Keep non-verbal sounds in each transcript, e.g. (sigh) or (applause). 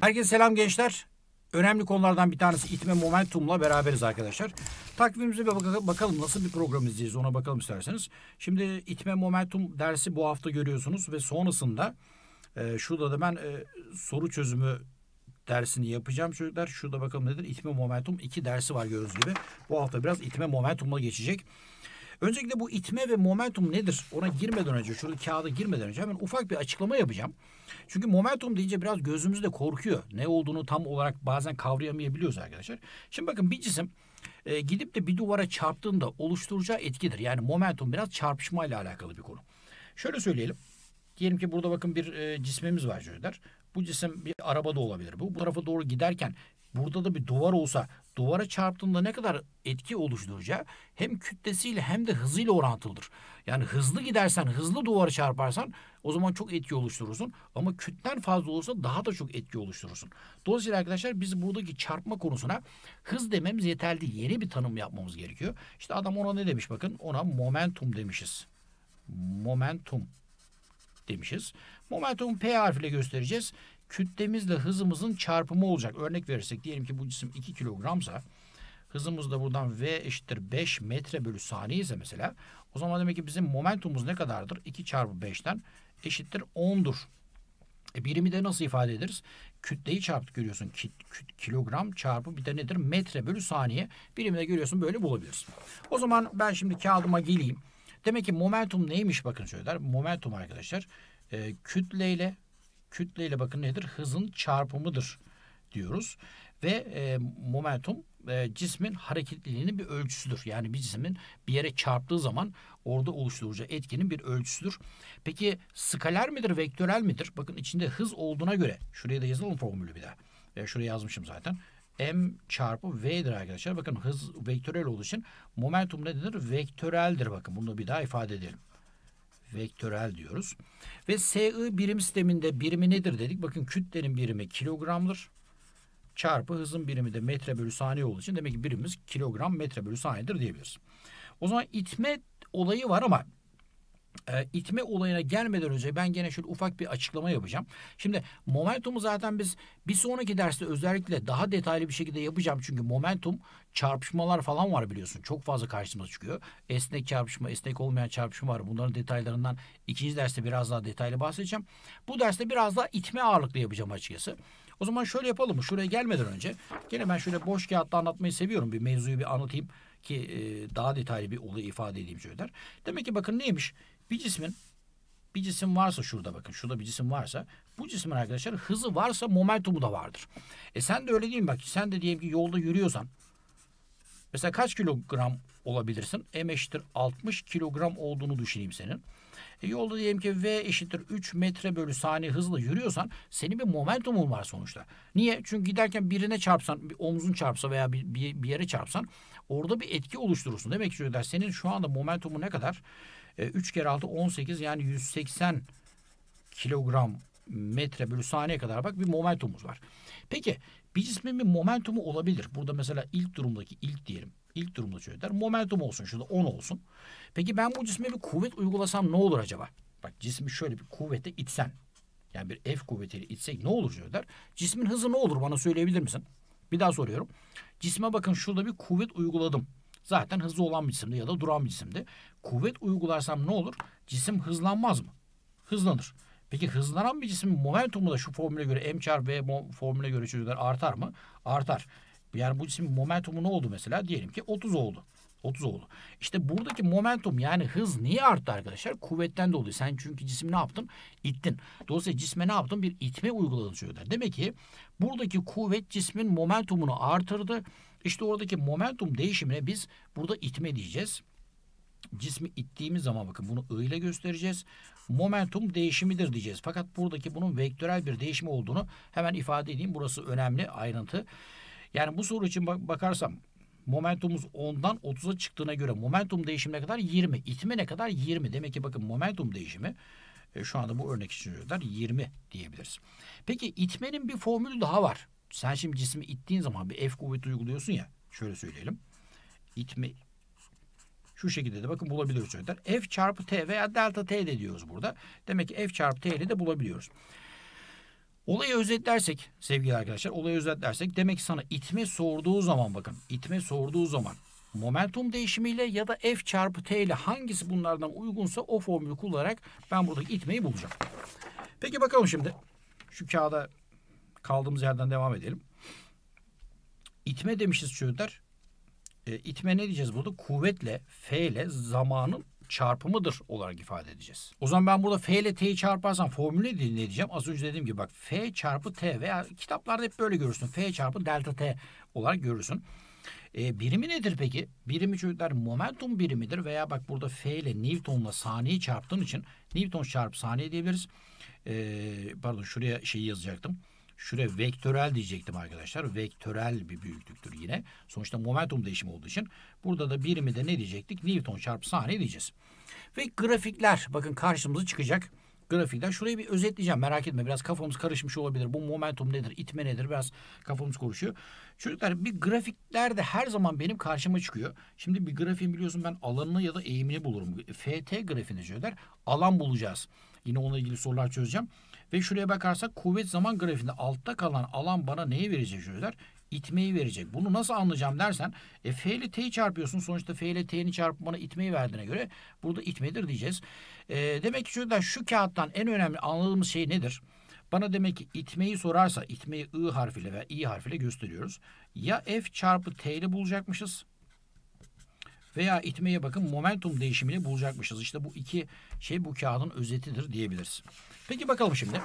Herkese selam gençler. Önemli konulardan bir tanesi itme momentumla beraberiz arkadaşlar. Takvimimize bir bakalım nasıl bir program izleyeceğiz ona bakalım isterseniz. Şimdi itme momentum dersi bu hafta görüyorsunuz ve sonrasında e, şurada da ben e, soru çözümü dersini yapacağım çocuklar. Şurada bakalım nedir? İtme momentum iki dersi var gördüğünüz gibi. Bu hafta biraz itme momentumla geçecek. Öncelikle bu itme ve momentum nedir? Ona girmeden önce, şurada kağıda girmeden önce hemen ufak bir açıklama yapacağım. Çünkü momentum deyince biraz gözümüzde korkuyor. Ne olduğunu tam olarak bazen kavrayamayabiliyoruz arkadaşlar. Şimdi bakın bir cisim e, gidip de bir duvara çarptığında oluşturacağı etkidir. Yani momentum biraz çarpışmayla alakalı bir konu. Şöyle söyleyelim. Diyelim ki burada bakın bir e, cismimiz var çocuklar. Bu cisim bir araba da olabilir. Bu, bu tarafa doğru giderken burada da bir duvar olsa duvara çarptığında ne kadar etki oluşturacağı hem kütlesiyle hem de hızıyla orantılıdır. Yani hızlı gidersen, hızlı duvara çarparsan o zaman çok etki oluşturursun. Ama kütlen fazla olsa daha da çok etki oluşturursun. Dolayısıyla arkadaşlar biz buradaki çarpma konusuna hız dememiz yeterli değil. Yeni bir tanım yapmamız gerekiyor. İşte adam ona ne demiş bakın? Ona momentum demişiz. Momentum demişiz. Momentumu P harfiyle göstereceğiz. Kütlemizle hızımızın çarpımı olacak. Örnek verirsek diyelim ki bu cisim 2 kilogramsa hızımız da buradan V eşittir 5 metre bölü saniye ise mesela o zaman demek ki bizim momentumumuz ne kadardır? 2 çarpı 5'ten eşittir 10'dur. E, birimi de nasıl ifade ederiz? Kütleyi çarptık görüyorsun. Ki, küt, kilogram çarpı bir de nedir? Metre bölü saniye. Birimi de görüyorsun böyle bulabiliriz. O zaman ben şimdi kağıdıma geleyim. Demek ki momentum neymiş bakın söyler. Momentum arkadaşlar e, kütleyle kütleyle bakın nedir? Hızın çarpımıdır diyoruz. Ve e, momentum e, cismin hareketliliğinin bir ölçüsüdür. Yani bir cismin bir yere çarptığı zaman orada oluşturacağı etkinin bir ölçüsüdür. Peki skaler midir, vektörel midir? Bakın içinde hız olduğuna göre şuraya da yazalım formülü bir daha. E, şuraya yazmışım zaten m çarpı v'dir arkadaşlar. Bakın hız vektörel olduğu için momentum ne denir? Vektöreldir bakın. Bunu bir daha ifade edelim. Vektörel diyoruz. Ve SI birim sisteminde birimi nedir dedik? Bakın kütlenin birimi kilogramdır. Çarpı hızın birimi de metre bölü saniye olduğu için demek ki birimimiz kilogram metre bölü saniyedir diyebiliriz. O zaman itme olayı var ama e, itme olayına gelmeden önce ben gene şöyle ufak bir açıklama yapacağım. Şimdi momentumu zaten biz bir sonraki derste özellikle daha detaylı bir şekilde yapacağım. Çünkü momentum çarpışmalar falan var biliyorsun. Çok fazla karşımıza çıkıyor. Esnek çarpışma, esnek olmayan çarpışma var. Bunların detaylarından ikinci derste biraz daha detaylı bahsedeceğim. Bu derste biraz daha itme ağırlıklı yapacağım açıkçası. O zaman şöyle yapalım mı? Şuraya gelmeden önce gene ben şöyle boş kağıtta anlatmayı seviyorum. Bir mevzuyu bir anlatayım ki e, daha detaylı bir olayı ifade edeyim söyler. Demek ki bakın neymiş? Bir cismin bir cisim varsa şurada bakın şurada bir cisim varsa bu cismin arkadaşlar hızı varsa momentumu da vardır. E sen de öyle değil mi? Bak sen de diyelim ki yolda yürüyorsan mesela kaç kilogram olabilirsin? M eşittir 60 kilogram olduğunu düşüneyim senin. E yolda diyelim ki V eşittir 3 metre bölü saniye hızla yürüyorsan senin bir momentumun var sonuçta. Niye? Çünkü giderken birine çarpsan, bir omzun çarpsa veya bir, bir, bir yere çarpsan orada bir etki oluşturursun. Demek istiyorlar senin şu anda momentumu ne kadar? E, 3 kere 6 18 yani 180 kilogram metre bölü saniye kadar bak bir momentumumuz var. Peki bir cismin bir momentumu olabilir. Burada mesela ilk durumdaki ilk diyelim. İlk durumda şöyle der. Momentum olsun şurada 10 olsun. Peki ben bu cisme bir kuvvet uygulasam ne olur acaba? Bak cismi şöyle bir kuvvete itsen. Yani bir F kuvvetiyle itsek ne olur şöyle der. Cismin hızı ne olur bana söyleyebilir misin? Bir daha soruyorum. Cisme bakın şurada bir kuvvet uyguladım. Zaten hızlı olan bir cisimde ya da duran bir cisimde. Kuvvet uygularsam ne olur? Cisim hızlanmaz mı? Hızlanır. Peki hızlanan bir cismin momentumu da şu formüle göre m çarpı v formüle göre çocuklar artar mı? Artar. Yani bu cismin momentumu ne oldu mesela? Diyelim ki 30 oldu. 30 oldu. İşte buradaki momentum yani hız niye arttı arkadaşlar? Kuvvetten dolayı. Sen çünkü cisim ne yaptın? İttin. Dolayısıyla cisme ne yaptın? Bir itme uyguladın şöyle. Demek ki buradaki kuvvet cismin momentumunu artırdı. İşte oradaki momentum değişimine biz burada itme diyeceğiz. Cismi ittiğimiz zaman bakın bunu I ile göstereceğiz. Momentum değişimidir diyeceğiz. Fakat buradaki bunun vektörel bir değişim olduğunu hemen ifade edeyim. Burası önemli ayrıntı. Yani bu soru için bakarsam Momentumumuz 10'dan 30'a çıktığına göre momentum değişimine kadar 20. İtme ne kadar? 20. Demek ki bakın momentum değişimi e, şu anda bu örnek için kadar 20 diyebiliriz. Peki itmenin bir formülü daha var. Sen şimdi cismi ittiğin zaman bir F kuvveti uyguluyorsun ya. Şöyle söyleyelim. İtme şu şekilde de bakın bulabiliyoruz çocuklar. F çarpı T veya delta T de diyoruz burada. Demek ki F çarpı T ile de bulabiliyoruz. Olayı özetlersek sevgili arkadaşlar olayı özetlersek demek ki sana itme sorduğu zaman bakın itme sorduğu zaman momentum değişimiyle ya da F çarpı T ile hangisi bunlardan uygunsa o formülü kullanarak ben buradaki itmeyi bulacağım. Peki bakalım şimdi şu kağıda kaldığımız yerden devam edelim. İtme demişiz çocuklar. E, itme ne diyeceğiz burada? Kuvvetle F ile zamanın çarpımıdır olarak ifade edeceğiz. O zaman ben burada F ile T'yi çarparsam formülü ne diyeceğim? Az önce dediğim gibi bak F çarpı T veya kitaplarda hep böyle görürsün. F çarpı delta T olarak görürsün. E, birimi nedir peki? Birimi çocuklar momentum birimidir veya bak burada F ile Newton'la saniye çarptığın için Newton çarpı saniye diyebiliriz. E, pardon şuraya şeyi yazacaktım. Şuraya vektörel diyecektim arkadaşlar. Vektörel bir büyüklüktür yine. Sonuçta momentum değişimi olduğu için burada da birimi de ne diyecektik? Newton çarpı saniye diyeceğiz. Ve grafikler bakın karşımıza çıkacak grafikler. Şurayı bir özetleyeceğim merak etme. Biraz kafamız karışmış olabilir. Bu momentum nedir? itme nedir? Biraz kafamız karışıyor. Çocuklar bir grafikler de her zaman benim karşıma çıkıyor. Şimdi bir grafiğin biliyorsun ben alanını ya da eğimini bulurum. E, FT grafiğini çözler. Alan bulacağız. Yine onunla ilgili sorular çözeceğim. Ve şuraya bakarsak kuvvet zaman grafiğinde altta kalan alan bana neyi verecek çocuklar? itmeyi verecek. Bunu nasıl anlayacağım dersen e, F ile T'yi çarpıyorsun. Sonuçta F ile T'nin çarpımına itmeyi verdiğine göre burada itmedir diyeceğiz. E, demek ki çocuklar şu kağıttan en önemli anladığımız şey nedir? Bana demek ki itmeyi sorarsa itmeyi I harfiyle veya I harfiyle gösteriyoruz. Ya F çarpı T ile bulacakmışız veya itmeye bakın momentum değişimini bulacakmışız. İşte bu iki şey bu kağıdın özetidir diyebiliriz. Peki bakalım şimdi.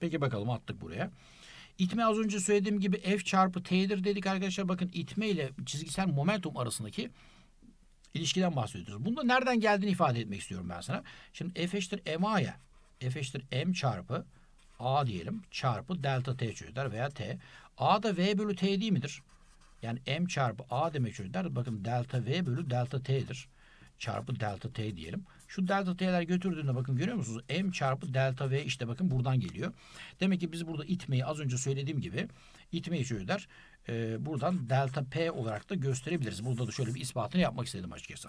Peki bakalım attık buraya. İtme az önce söylediğim gibi F çarpı T'dir dedik arkadaşlar. Bakın itme ile çizgisel momentum arasındaki ilişkiden bahsediyoruz. Bunda nereden geldiğini ifade etmek istiyorum ben sana. Şimdi F eşittir MA'ya. F eşittir M çarpı A diyelim. Çarpı delta T çocuklar veya T. A da V bölü T değil midir? Yani m çarpı a demek çocuklar. Bakın delta v bölü delta t'dir. Çarpı delta t diyelim. Şu delta t'ler götürdüğünde bakın görüyor musunuz? m çarpı delta v işte bakın buradan geliyor. Demek ki biz burada itmeyi az önce söylediğim gibi itmeyi çocuklar e, ee, buradan delta p olarak da gösterebiliriz. Burada da şöyle bir ispatını yapmak istedim açıkçası.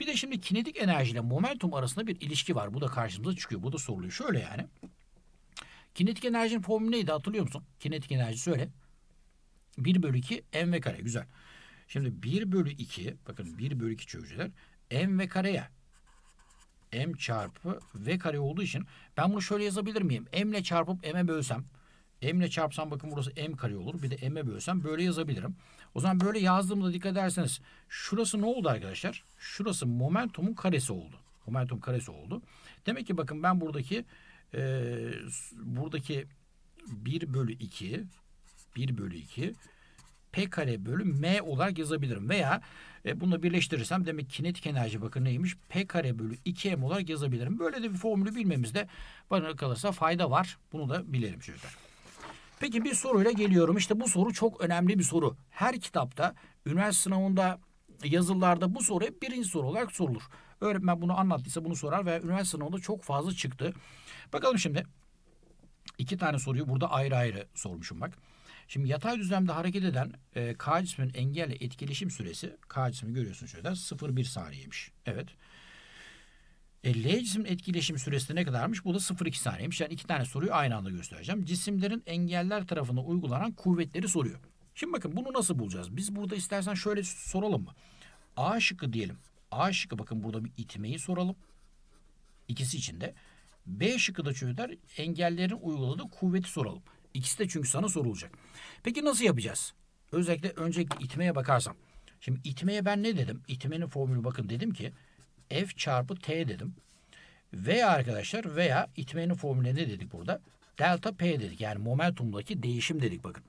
Bir de şimdi kinetik enerji ile momentum arasında bir ilişki var. Bu da karşımıza çıkıyor. Bu da soruluyor. Şöyle yani. Kinetik enerjinin formülü neydi hatırlıyor musun? Kinetik enerji söyle. 1 bölü 2 m ve kare güzel. Şimdi 1 bölü 2 bakın 1 bölü 2 çözücüler m ve kareye m çarpı v kare olduğu için ben bunu şöyle yazabilir miyim? m ile çarpıp m'e bölsem m ile çarpsam bakın burası m kare olur. Bir de m'e bölsem böyle yazabilirim. O zaman böyle yazdığımda dikkat ederseniz şurası ne oldu arkadaşlar? Şurası momentumun karesi oldu. Momentum karesi oldu. Demek ki bakın ben buradaki e, buradaki 1 bölü 2 1 bölü 2 P kare bölü M olarak yazabilirim. Veya e, bunu birleştirirsem demek kinetik enerji bakın neymiş? P kare bölü 2M olarak yazabilirim. Böyle de bir formülü bilmemizde bana kalırsa fayda var. Bunu da bilelim çocuklar. Peki bir soruyla geliyorum. İşte bu soru çok önemli bir soru. Her kitapta üniversite sınavında yazılarda bu soru hep birinci soru olarak sorulur. Öğretmen bunu anlattıysa bunu sorar ve üniversite sınavında çok fazla çıktı. Bakalım şimdi. iki tane soruyu burada ayrı ayrı sormuşum bak. Şimdi yatay düzlemde hareket eden e, K cisminin engelle etkileşim süresi K cismi görüyorsun şöyle 0,1 saniyemiş. Evet. E, L cismin etkileşim süresi ne kadarmış? Bu da 0,2 saniyemiş. Yani iki tane soruyu aynı anda göstereceğim. Cisimlerin engeller tarafına uygulanan kuvvetleri soruyor. Şimdi bakın bunu nasıl bulacağız? Biz burada istersen şöyle soralım mı? A şıkkı diyelim. A şıkkı bakın burada bir itmeyi soralım. İkisi için de. B şıkkı da çocuklar engellerin uyguladığı kuvveti soralım. İkisi de çünkü sana sorulacak. Peki nasıl yapacağız? Özellikle önceki itmeye bakarsam. Şimdi itmeye ben ne dedim? İtmenin formülü bakın dedim ki F çarpı T dedim. Veya arkadaşlar veya itmenin formülü ne dedik burada? Delta P dedik. Yani momentumdaki değişim dedik bakın.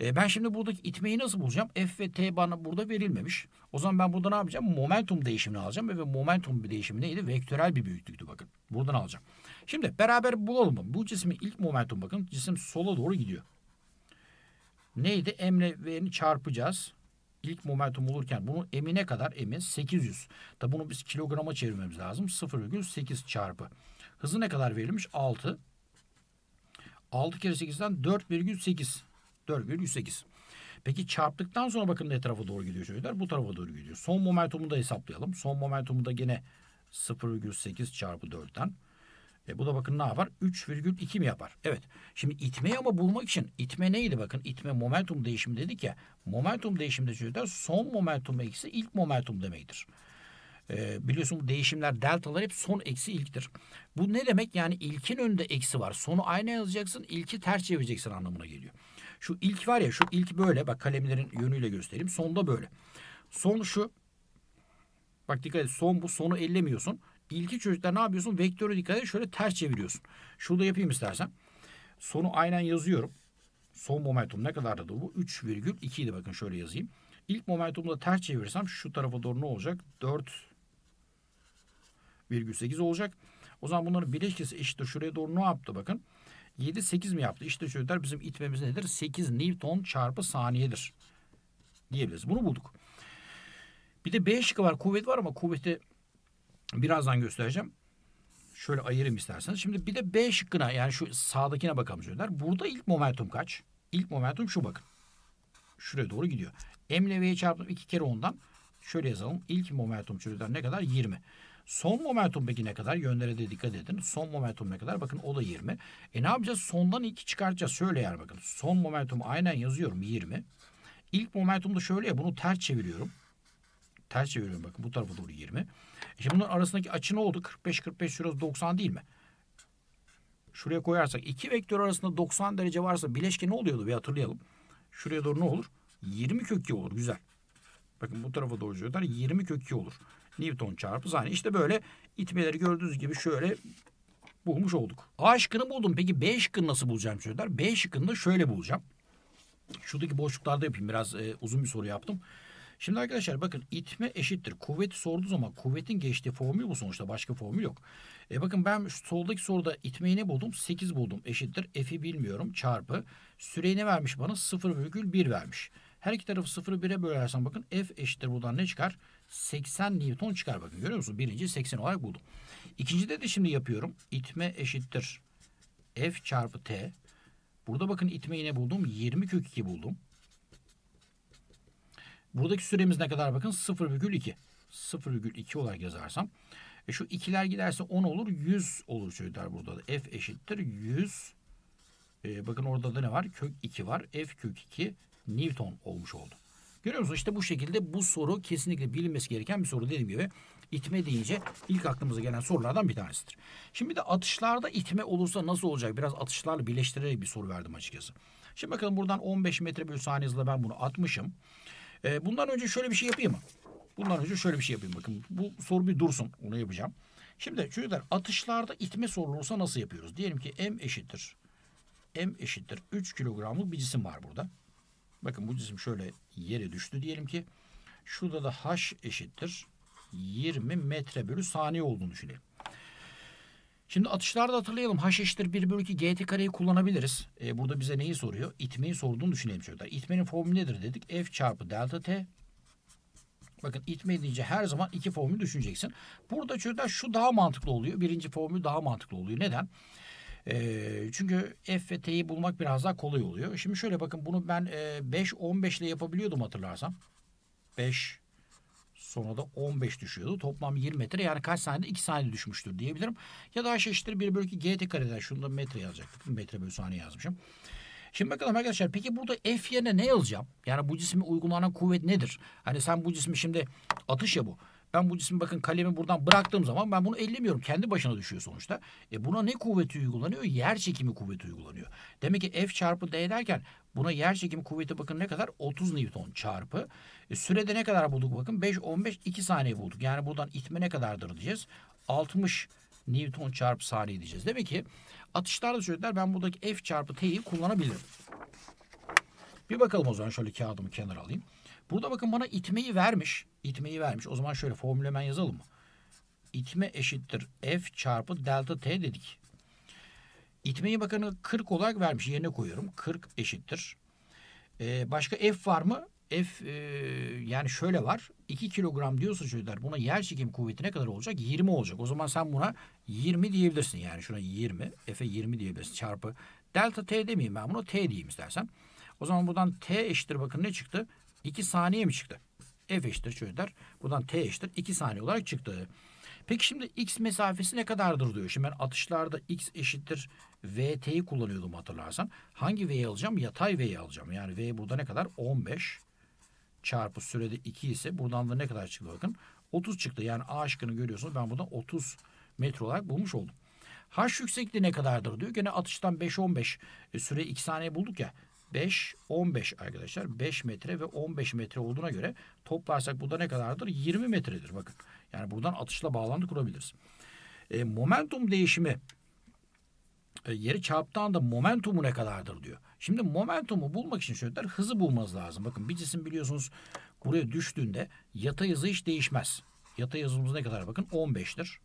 E, ben şimdi buradaki itmeyi nasıl bulacağım? F ve T bana burada verilmemiş. O zaman ben burada ne yapacağım? Momentum değişimini alacağım. Ve momentum bir değişimi neydi? Vektörel bir büyüklüktü bakın. Buradan alacağım. Şimdi beraber bulalım. Bu cismin ilk momentum bakın cisim sola doğru gidiyor. Neydi? Emle V'ni çarpacağız. İlk momentum olurken bunu emine kadar emin 800. Tabi bunu biz kilograma çevirmemiz lazım. 0,8 çarpı. Hızı ne kadar verilmiş? 6. 6 kere 8'den 4,8. 4,8. Peki çarptıktan sonra bakın ne tarafa doğru gidiyor çocuklar? Bu tarafa doğru gidiyor. Son momentumu da hesaplayalım. Son momentumu da gene 0,8 çarpı 4'ten e bu da bakın ne yapar? 3,2 mi yapar? Evet. Şimdi itmeyi ama bulmak için itme neydi bakın? İtme momentum değişimi dedi ki, Momentum değişiminde çocuklar son momentum eksi ilk momentum demektir. E, biliyorsun bu değişimler deltalar hep son eksi ilktir. Bu ne demek? Yani ilkin önünde eksi var. Sonu aynı yazacaksın, ilki ters çevireceksin anlamına geliyor. Şu ilk var ya, şu ilk böyle. Bak kalemlerin yönüyle göstereyim. Sonda böyle. Son şu. Bak dikkat et. Son bu. Sonu ellemiyorsun ilki çocuklar ne yapıyorsun? Vektörü dikkat edin. Şöyle ters çeviriyorsun. Şurada yapayım istersen. Sonu aynen yazıyorum. Son momentum ne kadardı bu? 3,2 idi bakın şöyle yazayım. İlk momentumu da ters çevirsem şu tarafa doğru ne olacak? 4,8 olacak. O zaman bunların bileşkesi eşittir. Şuraya doğru ne yaptı bakın. 7, 8 mi yaptı? İşte çocuklar bizim itmemiz nedir? 8 Newton çarpı saniyedir. Diyebiliriz. Bunu bulduk. Bir de B şıkkı var. Kuvvet var ama kuvveti Birazdan göstereceğim. Şöyle ayırayım isterseniz. Şimdi bir de B şıkkına yani şu sağdakine bakalım çocuklar. Burada ilk momentum kaç? İlk momentum şu bakın. Şuraya doğru gidiyor. M ile V'yi çarptım iki kere ondan. Şöyle yazalım. İlk momentum çocuklar ne kadar? 20. Son momentum peki ne kadar? Yönlere de dikkat edin. Son momentum ne kadar? Bakın o da 20. E ne yapacağız? Sondan 2 çıkartacağız. Şöyle yer bakın. Son momentum aynen yazıyorum 20. İlk da şöyle ya bunu ters çeviriyorum. Ters çeviriyorum bakın bu tarafa doğru 20. Şimdi bunların arasındaki açı ne oldu? 45-45 şurası 90 değil mi? Şuraya koyarsak iki vektör arasında 90 derece varsa bileşke ne oluyordu bir hatırlayalım. Şuraya doğru ne olur? 20 kök 2 olur. Güzel. Bakın bu tarafa doğru diyorlar. 20 kök 2 olur. Newton çarpı zani. İşte böyle itmeleri gördüğünüz gibi şöyle bulmuş olduk. A şıkkını buldum. Peki B şıkkını nasıl bulacağım diyorlar? B şıkkını da şöyle bulacağım. Şuradaki boşluklarda yapayım. Biraz e, uzun bir soru yaptım. Şimdi arkadaşlar bakın itme eşittir. Kuvveti sorduğu zaman kuvvetin geçtiği formül bu sonuçta. Başka formül yok. E bakın ben soldaki soruda itmeyi ne buldum? 8 buldum. Eşittir. F'i bilmiyorum. Çarpı. Süreyi ne vermiş bana? 0,1 vermiş. Her iki tarafı 0.1'e 1'e bölersen bakın F eşittir buradan ne çıkar? 80 Newton çıkar bakın görüyor musunuz? Birinci 80 olarak buldum. İkinci de şimdi yapıyorum. İtme eşittir. F çarpı T. Burada bakın itme ne buldum. 20 kök 2 buldum. Buradaki süremiz ne kadar bakın 0,2. 0,2 olarak yazarsam. E şu ikiler giderse 10 olur 100 olur çocuklar burada da. F eşittir 100. E, bakın orada da ne var? Kök 2 var. F kök 2 Newton olmuş oldu. Görüyor musunuz? İşte bu şekilde bu soru kesinlikle bilinmesi gereken bir soru dediğim gibi. itme deyince ilk aklımıza gelen sorulardan bir tanesidir. Şimdi de atışlarda itme olursa nasıl olacak? Biraz atışlarla birleştirerek bir soru verdim açıkçası. Şimdi bakalım buradan 15 metre bölü saniye hızla ben bunu atmışım. E, bundan önce şöyle bir şey yapayım mı? Bundan önce şöyle bir şey yapayım. Bakın bu soru bir dursun. Onu yapacağım. Şimdi çocuklar atışlarda itme sorulursa nasıl yapıyoruz? Diyelim ki M eşittir. M eşittir. 3 kilogramlık bir cisim var burada. Bakın bu cisim şöyle yere düştü. Diyelim ki şurada da H eşittir. 20 metre bölü saniye olduğunu düşünelim. Şimdi atışlarda hatırlayalım. H eşittir 1 bölü 2 GT kareyi kullanabiliriz. E, burada bize neyi soruyor? İtmeyi sorduğunu düşünelim çocuklar. İtmenin formülü nedir dedik? F çarpı delta T. Bakın itme deyince her zaman iki formül düşüneceksin. Burada çocuklar şu daha mantıklı oluyor. Birinci formül daha mantıklı oluyor. Neden? E, çünkü F ve T'yi bulmak biraz daha kolay oluyor. Şimdi şöyle bakın bunu ben e, 5, 15 ile yapabiliyordum hatırlarsam. 5, Sonra da 15 düşüyordu. Toplam 20 metre yani kaç saniyede 2 saniyede düşmüştür diyebilirim. Ya da H eşittir 1 bölü 2 GT kareden. Şunu da metre yazacaktık. Metre bölü saniye yazmışım. Şimdi bakalım arkadaşlar peki burada F yerine ne yazacağım? Yani bu cisme uygulanan kuvvet nedir? Hani sen bu cismi şimdi atış ya bu. Ben bu cismi bakın kalemi buradan bıraktığım zaman ben bunu ellemiyorum. Kendi başına düşüyor sonuçta. E buna ne kuvveti uygulanıyor? Yer çekimi kuvveti uygulanıyor. Demek ki F çarpı D derken buna yer çekimi kuvveti bakın ne kadar? 30 Newton çarpı e, sürede ne kadar bulduk bakın? 5, 15, 2 saniye bulduk. Yani buradan itme ne kadardır diyeceğiz. 60 Newton çarpı saniye diyeceğiz. Demek ki atışlarda söylediler ben buradaki F çarpı T'yi kullanabilirim. Bir bakalım o zaman şöyle kağıdımı kenara alayım. Burada bakın bana itmeyi vermiş. İtmeyi vermiş. O zaman şöyle formülü hemen yazalım mı? İtme eşittir F çarpı delta T dedik. İtmeyi bakın 40 olarak vermiş. Yerine koyuyorum. 40 eşittir. Ee, başka F var mı? F e, yani şöyle var. 2 kilogram diyorsa çocuklar buna yer çekim kuvveti ne kadar olacak? 20 olacak. O zaman sen buna 20 diyebilirsin. Yani şuna 20. F'e 20 diyebilirsin. Çarpı delta t demeyeyim ben bunu t diyeyim istersen. O zaman buradan t eşittir bakın ne çıktı? 2 saniye mi çıktı? F eşittir çocuklar. Buradan t eşittir 2 saniye olarak çıktı. Peki şimdi x mesafesi ne kadardır diyor. Şimdi ben atışlarda x eşittir vt'yi kullanıyordum hatırlarsan. Hangi v'yi alacağım? Yatay v'yi alacağım. Yani v burada ne kadar? 15 çarpı sürede 2 ise buradan da ne kadar çıktı bakın. 30 çıktı. Yani A şıkkını görüyorsunuz. Ben buradan 30 metre olarak bulmuş oldum. H yüksekliği ne kadardır diyor. Gene atıştan 5-15 e, süre 2 saniye bulduk ya. 5, 15 arkadaşlar. 5 metre ve 15 metre olduğuna göre toplarsak burada ne kadardır? 20 metredir bakın. Yani buradan atışla bağlantı kurabiliriz. E, momentum değişimi e, yeri çarptığı momentumu ne kadardır diyor. Şimdi momentumu bulmak için şöyle der, hızı bulmaz lazım. Bakın bir cisim biliyorsunuz buraya düştüğünde yatay hızı hiç değişmez. Yatay hızımız ne kadar bakın 15'tir.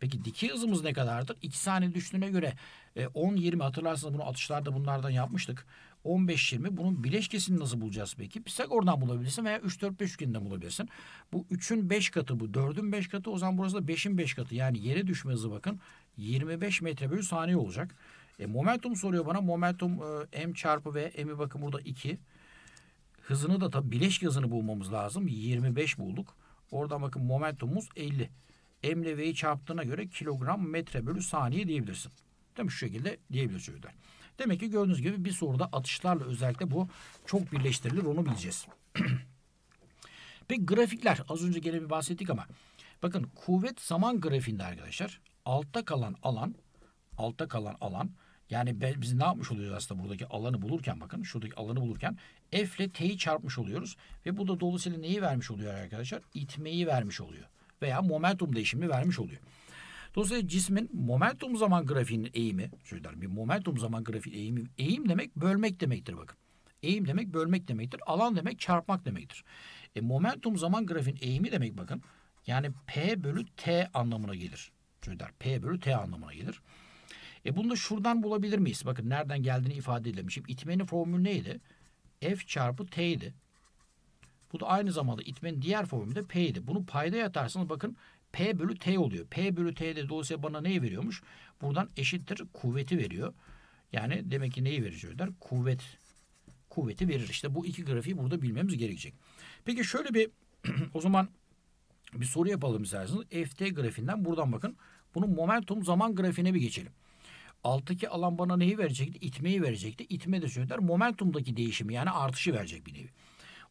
Peki dikey hızımız ne kadardır? 2 saniye düştüğüne göre 10-20 e, hatırlarsanız bunu atışlarda bunlardan yapmıştık. 15-20 bunun bileşkesini nasıl bulacağız peki? Pisagor'dan bulabilirsin veya 3-4-5 üçgeninden bulabilirsin. Bu 3'ün 5 katı bu 4'ün 5 katı o zaman burası da 5'in 5 katı. Yani yere düşme hızı bakın 25 metre bölü saniye olacak. E, momentum soruyor bana. Momentum e, m çarpı v. M'i bakın burada 2. Hızını da tabii bileşik hızını bulmamız lazım. 25 bulduk. Oradan bakın momentumumuz 50. M ile V'yi çarptığına göre kilogram metre bölü saniye diyebilirsin. Değil mi? Şu şekilde diyebiliriz çocuklar. Demek ki gördüğünüz gibi bir soruda atışlarla özellikle bu çok birleştirilir. Onu bileceğiz. (clears throat) Peki grafikler. Az önce gene bir bahsettik ama. Bakın kuvvet zaman grafiğinde arkadaşlar. Altta kalan alan altta kalan alan yani biz ne yapmış oluyoruz aslında buradaki alanı bulurken bakın şuradaki alanı bulurken F ile T'yi çarpmış oluyoruz. Ve bu da dolayısıyla neyi vermiş oluyor arkadaşlar? İtmeyi vermiş oluyor. Veya momentum değişimi vermiş oluyor. Dolayısıyla cismin momentum zaman grafiğinin eğimi, çocuklar bir momentum zaman grafiği eğimi, eğim demek bölmek demektir bakın. Eğim demek bölmek demektir. Alan demek çarpmak demektir. E, momentum zaman grafiğin eğimi demek bakın. Yani P bölü T anlamına gelir. Çocuklar P bölü T anlamına gelir. E bunu da şuradan bulabilir miyiz? Bakın nereden geldiğini ifade edilmişim. İtmenin formülü neydi? F çarpı T idi. Bu da aynı zamanda itmenin diğer formülü de P idi. Bunu payda yatarsanız bakın P bölü T oluyor. P bölü T de dolayısıyla bana neyi veriyormuş? Buradan eşittir kuvveti veriyor. Yani demek ki neyi vericiler? Kuvvet kuvveti verir. İşte bu iki grafiği burada bilmemiz gerekecek. Peki şöyle bir (clears throat) o zaman bir soru yapalım isterseniz. FT grafiğinden buradan bakın. Bunun momentum zaman grafiğine bir geçelim. Alttaki alan bana neyi verecekti? İtmeyi verecekti. İtme de söyler. Momentumdaki değişimi yani artışı verecek bir nevi.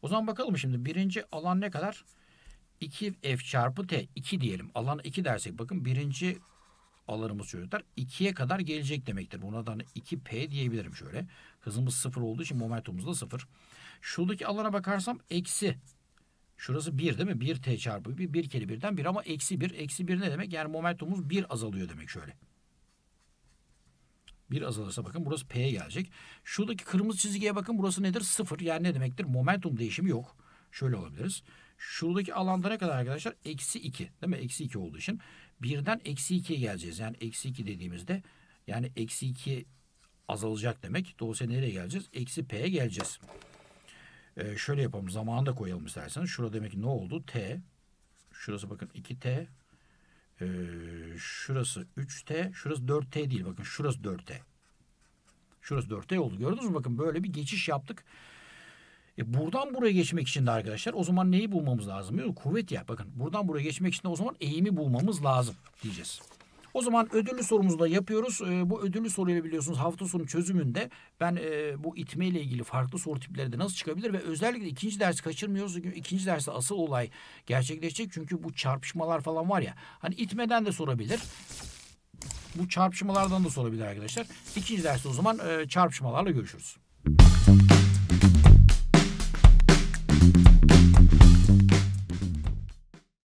O zaman bakalım şimdi birinci alan ne kadar? 2F çarpı T 2 diyelim. Alan 2 dersek bakın birinci alanımız çocuklar 2'ye kadar gelecek demektir. Buna da 2P hani diyebilirim şöyle. Hızımız 0 olduğu için momentumumuz da 0. Şuradaki alana bakarsam eksi. Şurası 1 değil mi? 1T çarpı 1. 1 kere 1'den 1 ama eksi 1. Eksi 1 ne demek? Yani momentumumuz 1 azalıyor demek şöyle bir azalırsa bakın burası P'ye gelecek. Şuradaki kırmızı çizgiye bakın burası nedir? sıfır yani ne demektir? Momentum değişimi yok. Şöyle olabiliriz. Şuradaki alanda ne kadar arkadaşlar? Eksi 2 değil mi? Eksi 2 olduğu için. Birden eksi 2'ye geleceğiz. Yani eksi 2 dediğimizde yani eksi 2 azalacak demek. Dolayısıyla nereye geleceğiz? Eksi P'ye geleceğiz. Ee, şöyle yapalım. Zamanı da koyalım isterseniz. Şurada demek ki ne oldu? T. Şurası bakın 2T. Ee, şurası 3T, şurası 4T değil. Bakın şurası 4T. Şurası 4T oldu. Gördünüz mü? Bakın böyle bir geçiş yaptık. E buradan buraya geçmek için de arkadaşlar o zaman neyi bulmamız lazım? Diyor? Kuvvet ya. Bakın buradan buraya geçmek için de o zaman eğimi bulmamız lazım diyeceğiz. O zaman ödüllü sorumuzu da yapıyoruz. E, bu ödüllü soruyla biliyorsunuz hafta sonu çözümünde ben e, bu itme ile ilgili farklı soru tipleri de nasıl çıkabilir ve özellikle ikinci dersi kaçırmıyoruz. İkinci derste asıl olay gerçekleşecek çünkü bu çarpışmalar falan var ya. Hani itmeden de sorabilir. Bu çarpışmalardan da sorabilir arkadaşlar. İkinci derste o zaman e, çarpışmalarla görüşürüz.